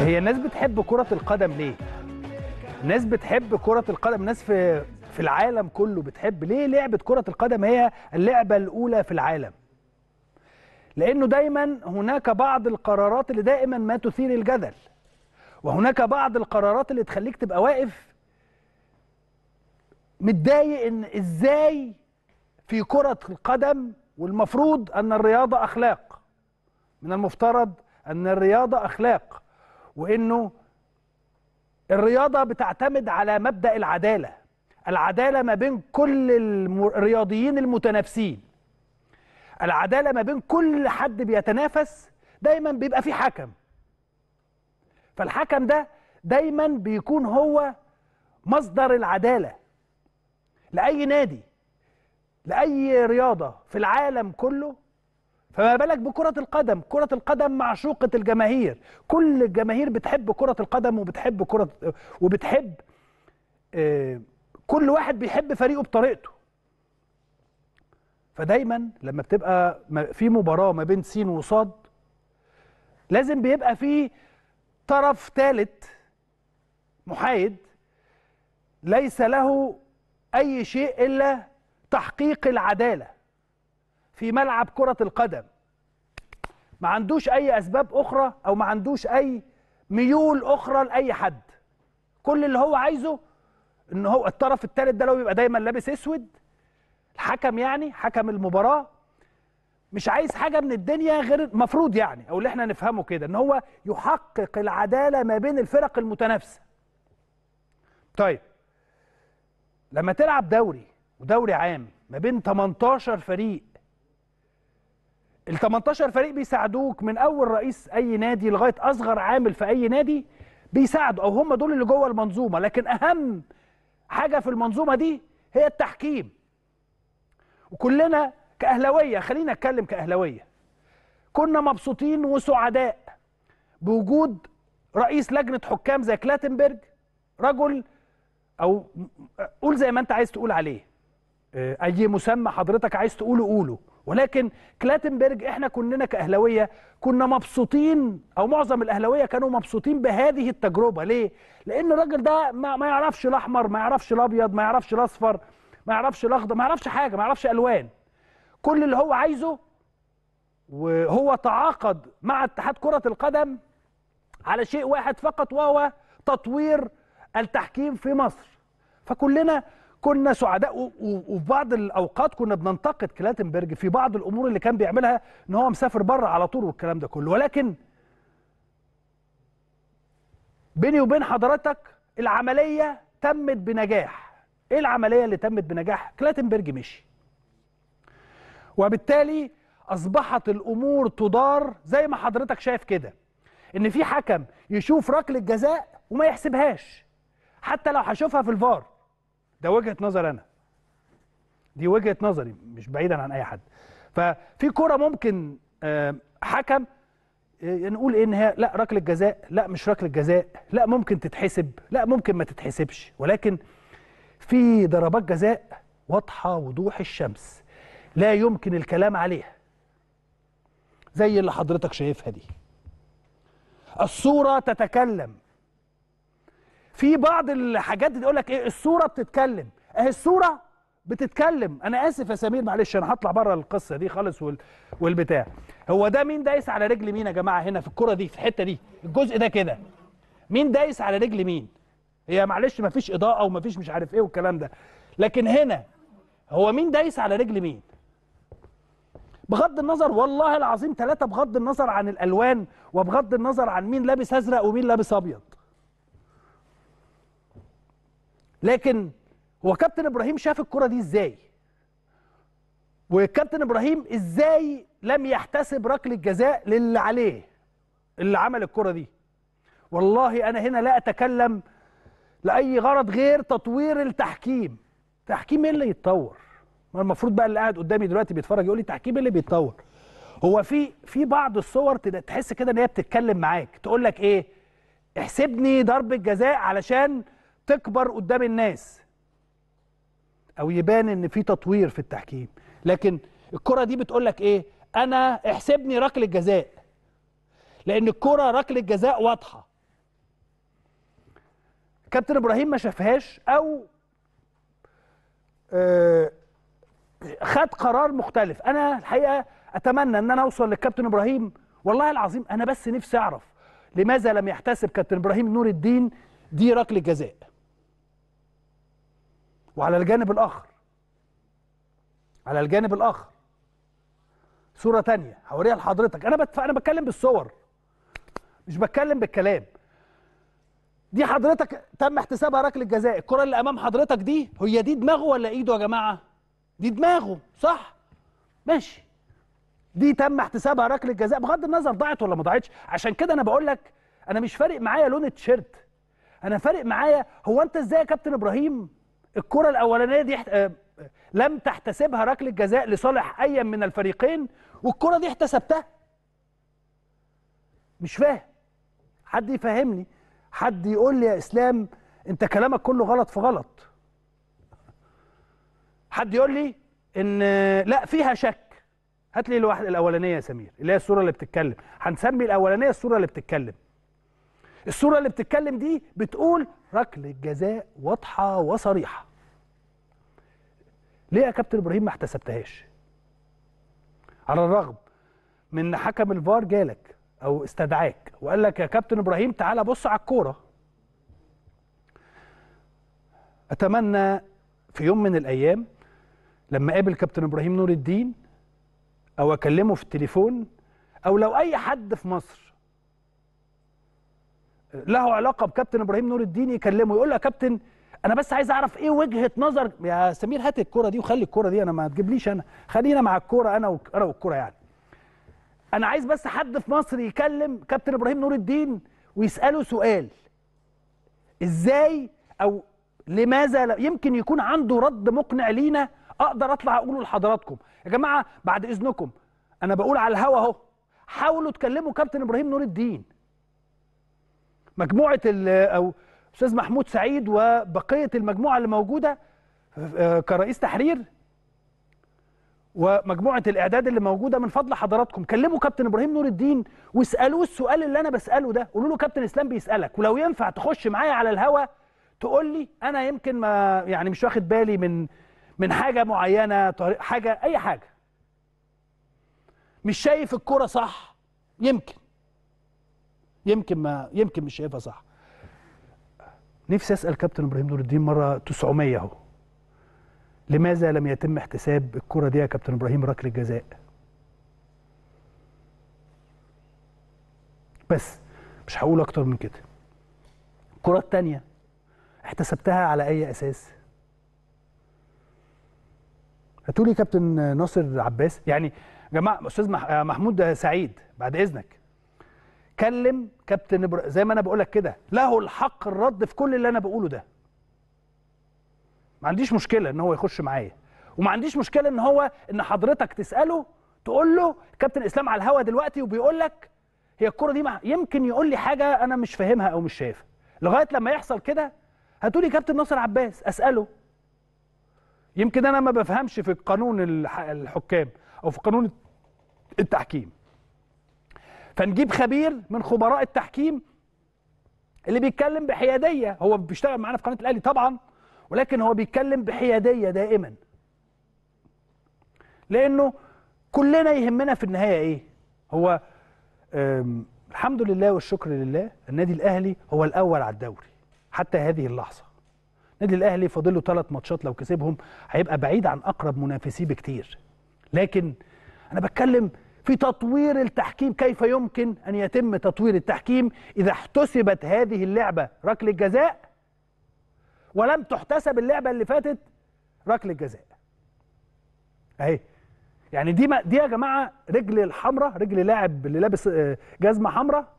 هي الناس بتحب كرة القدم ليه؟ الناس بتحب كرة القدم الناس في في العالم كله بتحب ليه لعبة كرة القدم هي اللعبة الأولى في العالم لأنه دايما هناك بعض القرارات اللي دائما ما تثير الجدل وهناك بعض القرارات اللي تخليك تبقى واقف متضايق ان ازاي في كرة القدم والمفروض ان الرياضة اخلاق من المفترض ان الرياضة اخلاق وانه الرياضه بتعتمد على مبدا العداله العداله ما بين كل الرياضيين المتنافسين العداله ما بين كل حد بيتنافس دايما بيبقى في حكم فالحكم ده دايما بيكون هو مصدر العداله لاي نادي لاي رياضه في العالم كله فما بالك بكرة القدم كرة القدم معشوقة الجماهير كل الجماهير بتحب كرة القدم وبتحب كرة وبتحب آه، كل واحد بيحب فريقه بطريقته فدايما لما بتبقى في مباراة ما بين سين وصاد لازم بيبقى في طرف ثالث محايد ليس له أي شيء إلا تحقيق العدالة في ملعب كرة القدم ما عندوش أي أسباب أخرى أو ما عندوش أي ميول أخرى لأي حد كل اللي هو عايزه إن هو الطرف الثالث ده لو بيبقى دايما لابس أسود الحكم يعني حكم المباراة مش عايز حاجة من الدنيا غير المفروض يعني أو اللي احنا نفهمه كده إن هو يحقق العدالة ما بين الفرق المتنافسة طيب لما تلعب دوري ودوري عام ما بين 18 فريق ال 18 فريق بيساعدوك من اول رئيس اي نادي لغايه اصغر عامل في اي نادي بيساعدوا او هم دول اللي جوه المنظومه لكن اهم حاجه في المنظومه دي هي التحكيم وكلنا كاهلاويه خلينا اتكلم كاهلاويه كنا مبسوطين وسعداء بوجود رئيس لجنه حكام زي كلاتنبرج رجل او قول زي ما انت عايز تقول عليه آه، اي مسمى حضرتك عايز تقوله قوله ولكن كلاتنبرج احنا كلنا كاهلاويه كنا مبسوطين او معظم الاهلاويه كانوا مبسوطين بهذه التجربه ليه لان الراجل ده ما, ما يعرفش الاحمر ما يعرفش الابيض ما يعرفش الاصفر ما يعرفش الاخضر ما يعرفش حاجه ما يعرفش الوان كل اللي هو عايزه وهو تعاقد مع اتحاد كره القدم على شيء واحد فقط وهو تطوير التحكيم في مصر فكلنا كنا سعداء وفي بعض الاوقات كنا بننتقد كلاتنبرج في بعض الامور اللي كان بيعملها ان هو مسافر بره على طول والكلام ده كله ولكن بيني وبين حضرتك العمليه تمت بنجاح ايه العمليه اللي تمت بنجاح كلاتنبرج مشي وبالتالي اصبحت الامور تدار زي ما حضرتك شايف كده ان في حكم يشوف ركله جزاء وما يحسبهاش حتى لو هشوفها في الفار ده وجهه نظر انا دي وجهه نظري مش بعيدا عن اي حد ففي كره ممكن آه، حكم آه، نقول ان هي لا ركله جزاء لا مش ركله جزاء لا ممكن تتحسب لا ممكن ما تتحسبش ولكن في ضربات جزاء واضحه وضوح الشمس لا يمكن الكلام عليها زي اللي حضرتك شايفها دي الصوره تتكلم في بعض الحاجات يقول لك ايه الصوره بتتكلم اهي الصوره بتتكلم انا اسف يا سمير معلش انا هطلع بره القصه دي خالص وال... والبتاع هو ده مين دايس على رجل مين يا جماعه هنا في الكره دي في الحته دي الجزء ده كده مين دايس على رجل مين هي معلش ما فيش اضاءه وما فيش مش عارف ايه والكلام ده لكن هنا هو مين دايس على رجل مين بغض النظر والله العظيم ثلاثة بغض النظر عن الالوان وبغض النظر عن مين لابس ازرق ومين لابس ابيض لكن هو كابتن ابراهيم شاف الكره دي ازاي وكابتن ابراهيم ازاي لم يحتسب ركله جزاء للي عليه اللي عمل الكره دي والله انا هنا لا اتكلم لاي غرض غير تطوير التحكيم تحكيم ايه اللي يتطور ما المفروض بقى اللي قاعد قدامي دلوقتي بيتفرج يقول لي تحكيم ايه اللي بيتطور هو في في بعض الصور تحس كده ان هي بتتكلم معاك تقول لك ايه احسبني ضربه جزاء علشان تكبر قدام الناس او يبان ان في تطوير في التحكيم لكن الكره دي بتقول لك ايه انا احسبني ركله جزاء لان الكره ركله جزاء واضحه كابتن ابراهيم ما شافهاش او آه، خد قرار مختلف انا الحقيقه اتمنى ان انا اوصل للكابتن ابراهيم والله العظيم انا بس نفسي اعرف لماذا لم يحتسب كابتن ابراهيم نور الدين دي ركله جزاء وعلى الجانب الآخر على الجانب الآخر صورة تانية هوريها لحضرتك أنا بتف... أنا بتكلم بالصور مش بتكلم بالكلام دي حضرتك تم احتسابها ركله جزاء الكره اللي امام حضرتك دي هي دي دماغه ولا ايده يا جماعه دي دماغه صح ماشي دي تم احتسابها ركله جزاء بغض النظر ضاعت ولا ما ضاعتش عشان كده انا بقول لك انا مش فارق معايا لون التيشيرت انا فارق معايا هو انت ازاي يا كابتن ابراهيم الكرة الأولانية دي آه، لم تحتسبها ركلة جزاء لصالح أي من الفريقين والكرة دي احتسبتها مش فاهم حد يفهمني حد يقول لي يا إسلام أنت كلامك كله غلط في غلط حد يقول لي إن لا فيها شك هات لي الواحد الأولانية يا سمير اللي هي الصورة اللي بتتكلم هنسمي الأولانية الصورة اللي بتتكلم الصورة اللي بتتكلم دي بتقول ركل الجزاء واضحة وصريحة ليه يا كابتن إبراهيم ما احتسبتهاش على الرغم من حكم الفار جالك أو استدعاك وقال لك يا كابتن إبراهيم تعالى بص على الكورة أتمنى في يوم من الأيام لما أقابل كابتن إبراهيم نور الدين أو أكلمه في التليفون أو لو أي حد في مصر له علاقه بكابتن ابراهيم نور الدين يكلمه يقول له يا كابتن انا بس عايز اعرف ايه وجهه نظر يا سمير هات الكوره دي وخلي الكوره دي انا ما تجيبليش انا خلينا مع الكوره انا انا والكوره يعني انا عايز بس حد في مصر يكلم كابتن ابراهيم نور الدين ويساله سؤال ازاي او لماذا لا يمكن يكون عنده رد مقنع لينا اقدر اطلع اقوله لحضراتكم يا جماعه بعد اذنكم انا بقول على الهوا اهو حاولوا تكلموا كابتن ابراهيم نور الدين مجموعه او استاذ محمود سعيد وبقيه المجموعه اللي موجوده آه، آه، كرئيس تحرير ومجموعه الاعداد اللي موجوده من فضل حضراتكم كلموا كابتن ابراهيم نور الدين واسالوه السؤال اللي انا بساله ده قولوا له كابتن اسلام بيسالك ولو ينفع تخش معايا على الهوا تقول لي انا يمكن ما يعني مش واخد بالي من من حاجه معينه حاجه اي حاجه مش شايف الكوره صح يمكن يمكن ما يمكن مش شايفها صح نفسي اسال كابتن ابراهيم نور الدين مره 900 اهو لماذا لم يتم احتساب الكره دي يا كابتن ابراهيم ركله جزاء بس مش هقول اكتر من كده الكره الثانيه احتسبتها على اي اساس هتقولي كابتن ناصر عباس يعني يا جماعه استاذ محمود سعيد بعد اذنك كلم كابتن إبرا... زي ما انا بقول لك كده له الحق الرد في كل اللي انا بقوله ده ما عنديش مشكله ان هو يخش معايا وما عنديش مشكله ان هو ان حضرتك تساله تقول له كابتن اسلام على الهوا دلوقتي وبيقول لك هي الكره دي مع... يمكن يقول لي حاجه انا مش فاهمها او مش شايفها لغايه لما يحصل كده هتقولي كابتن ناصر عباس اساله يمكن انا ما بفهمش في القانون الح... الحكام او في قانون التحكيم فنجيب خبير من خبراء التحكيم اللي بيتكلم بحياديه هو بيشتغل معانا في قناه الاهلي طبعا ولكن هو بيتكلم بحياديه دائما لانه كلنا يهمنا في النهايه ايه هو الحمد لله والشكر لله النادي الاهلي هو الاول على الدوري حتى هذه اللحظه النادي الاهلي فاضل له ثلاث ماتشات لو كسبهم هيبقى بعيد عن اقرب منافسيه بكتير لكن انا بتكلم في تطوير التحكيم كيف يمكن أن يتم تطوير التحكيم إذا احتسبت هذه اللعبة ركل الجزاء ولم تحتسب اللعبة اللي فاتت ركل الجزاء أهي يعني دي ما دي يا جماعة رجل الحمراء رجل لاعب اللي لابس آه، جزمة حمراء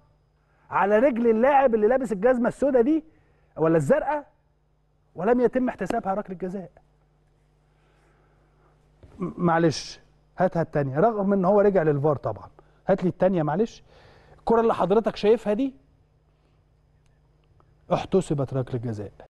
على رجل اللاعب اللي لابس الجزمة السوداء دي ولا الزرقاء ولم يتم احتسابها ركل الجزاء معلش هاتها الثانيه رغم ان هو رجع للفار طبعا هات لي الثانيه معلش الكره اللي حضرتك شايفها دي احتسبت ركله جزاء